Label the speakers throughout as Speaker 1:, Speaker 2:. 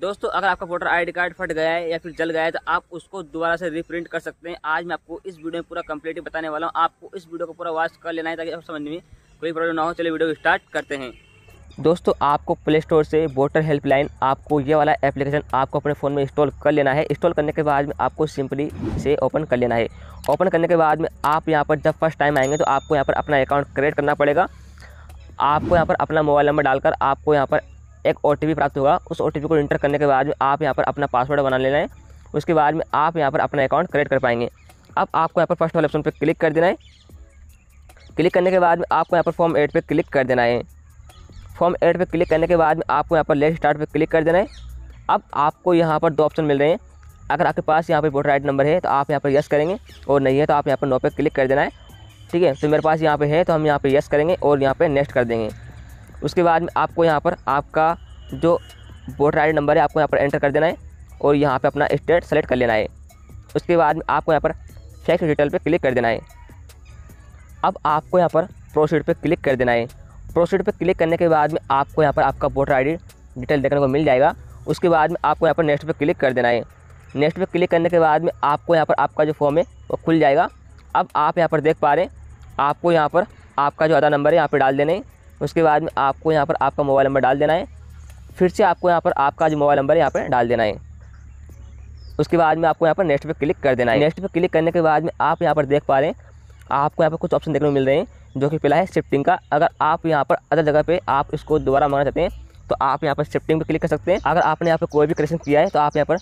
Speaker 1: दोस्तों अगर आपका वोटर आईडी कार्ड फट गया है या फिर जल गया है तो आप उसको दोबारा से रिप्रिंट कर सकते हैं आज मैं आपको इस वीडियो में पूरा कंप्लीट बताने वाला हूँ आपको इस वीडियो को पूरा वॉच कर लेना है ताकि आप समझ में कोई प्रॉब्लम ना हो चलिए वीडियो स्टार्ट करते हैं दोस्तों आपको प्ले स्टोर से वोटर हेल्पलाइन आपको ये वाला एप्लीकेशन आपको अपने फ़ोन में इंस्टॉल कर लेना है इंस्टॉल करने के बाद में आपको सिंपली से ओपन कर लेना है ओपन करने के बाद में आप यहाँ पर जब फर्स्ट टाइम आएंगे तो आपको यहाँ पर अपना अकाउंट क्रिएट करना पड़ेगा आपको यहाँ पर अपना मोबाइल नंबर डालकर आपको यहाँ पर एक ओ प्राप्त होगा उस ओ को इंटर करने के बाद में आप यहाँ पर अपना पासवर्ड बना लेना है उसके बाद में आप यहाँ पर अपना अकाउंट क्रिएट कर पाएंगे अब आपको यहाँ पर फर्स्ट वाले ऑप्शन पर क्लिक कर देना है क्लिक करने के बाद में आपको यहाँ पर फॉर्म एट पर क्लिक कर देना है फॉर्म एट पर क्लिक करने के बाद में आपको यहाँ पर लेट स्टार्ट पर क्लिक कर देना है अब आपको यहाँ पर दो ऑप्शन मिल रहे हैं अगर आपके पास यहाँ पर वोटर आई नंबर है तो आप यहाँ पर यस करेंगे और नहीं है तो आप यहाँ पर नो पर क्लिक कर देना है ठीक है तो मेरे पास यहाँ पे है तो हम यहाँ पे यस करेंगे और यहाँ पे नेक्स्ट कर देंगे उसके बाद में आपको यहाँ पर आपका जो वोटर आई नंबर है आपको यहाँ पर एंटर कर देना है और यहाँ पर अपना स्टेट सेलेक्ट कर लेना है उसके बाद में आपको यहाँ पर फैक्स डिटेल पर क्लिक कर देना है अब आपको यहाँ पर प्रोसीड पर क्लिक कर देना है प्रोसीड पर क्लिक करने के बाद में आपको यहाँ पर आपका वोटर आई डिटेल देखने को मिल जाएगा उसके बाद में आपको यहाँ पर नेक्स्ट पर क्लिक कर देना है नेक्स्ट पर क्लिक करने के बाद में आपको यहाँ पर आपका जो फॉर्म है वो खुल जाएगा अब आप यहाँ पर देख पा रहे हैं आपको यहाँ पर आपका जो आधार नंबर है यहाँ पर डाल देना है उसके बाद में आपको यहाँ पर आपका मोबाइल नंबर डाल देना है फिर से आपको यहाँ पर आपका जो मोबाइल नंबर है यहाँ पर डाल देना है उसके बाद में आपको यहाँ पर नेक्स्ट पर क्लिक कर देना है नेक्स्ट पर क्लिक करने के बाद में आप यहाँ पर देख पा रहे हैं आपको यहाँ पर कुछ ऑप्शन देखने को मिल रहे हैं जो कि पहला है शिफ्टिंग का अगर आप यहाँ पर अदर जगह पर आप इसको दोबारा मंगाना चाहते हैं तो आप यहाँ पर शिफ्टिंग पर क्लिक कर सकते हैं अगर आपने यहाँ पर कोई भी करेक्शन किया है तो आप यहाँ पर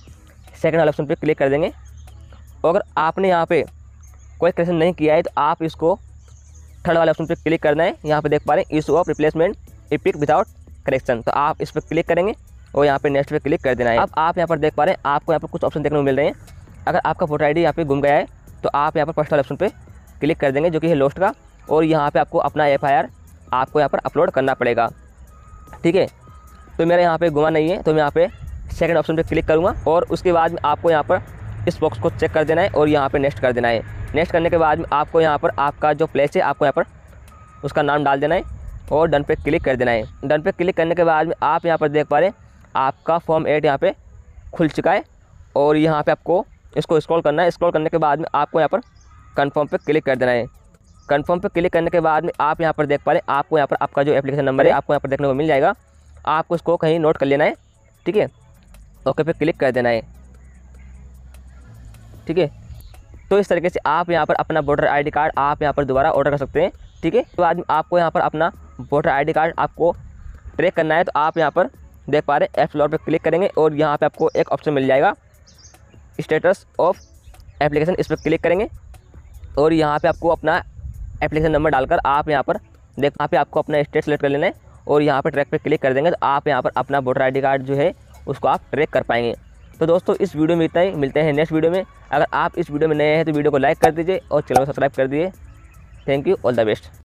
Speaker 1: सेकेंड ऑप्शन पर क्लिक कर देंगे अगर आपने यहाँ पर कोई क्रेशन नहीं किया है तो आप इसको थर्ड वाले ऑप्शन पर क्लिक करना है यहाँ पर देख पा रहे हैं issue of replacement EPIC without correction तो आप इस पर क्लिक करेंगे और यहाँ पर नेक्स्ट पर क्लिक कर देना है अब आप यहाँ पर देख पा रहे हैं आपको यहाँ पर कुछ ऑप्शन देखने को मिल रहे हैं अगर आपका फोटो आई यहाँ पर गुम गया है तो आप यहाँ पर फर्स्ट वाले ऑप्शन पर क्लिक कर देंगे जो कि है लोस्ट का और यहाँ पर आपको अपना एफ आपको यहाँ पर अपलोड करना पड़ेगा ठीक है तो मेरा यहाँ पे गुमा नहीं है तो मैं यहाँ पे सेकंड ऑप्शन पे क्लिक करूँगा और उसके बाद आपको यहाँ पर इस बॉक्स को चेक कर देना है और यहाँ पर नेक्स्ट कर देना है नेक्स्ट करने के बाद आपको यहाँ पर आपका जो प्लेस है आपको यहाँ पर उसका नाम डाल देना है और डन पे क्लिक कर देना है डन पे क्लिक करने के बाद में आप यहाँ पर देख पा रहे हैं आपका फॉर्म एट यहाँ पे खुल चुका है और यहाँ पे आपको इसको स्क्रॉल करना है स्क्रॉल करने के बाद में आपको यहाँ पर कन्फर्म पे क्लिक कर देना है कन्फर्म पे क्लिक करने के बाद में आप यहाँ पर देख पा रहे हैं आपको यहाँ पर आपका जो एप्लीकेशन नंबर है आपको यहाँ पर देखने को मिल जाएगा आपको इसको कहीं नोट कर लेना है ठीक है ओके पे क्लिक कर देना है ठीक है तो इस तरीके से आप यहाँ पर अपना वोटर आईडी कार्ड आप यहाँ पर दोबारा ऑर्डर कर सकते हैं ठीक है तो आदमी आपको यहाँ पर अपना वोटर आईडी कार्ड आपको ट्रैक करना है तो आप यहाँ पर देख पा रहे हैं एप फ्लोर पर क्लिक करेंगे और यहाँ पर आपको एक ऑप्शन मिल जाएगा स्टेटस ऑफ एप्लीकेशन इस पर क्लिक करेंगे और यहाँ पे आपको अपना एप्लीकेशन नंबर डालकर आप यहाँ पर देख यहाँ पे आपको अपना स्टेट सेलेक्ट कर लेना है और यहाँ पर ट्रैक पे क्लिक कर देंगे तो आप यहाँ पर अपना वोटर आई कार्ड जो है उसको आप ट्रैक कर पाएंगे तो दोस्तों इस वीडियो में इतना ही मिलते हैं नेक्स्ट वीडियो में अगर आप इस वीडियो में नए हैं तो वीडियो को लाइक कर दीजिए और चैनल को सब्सक्राइब कर दीजिए thank you all the best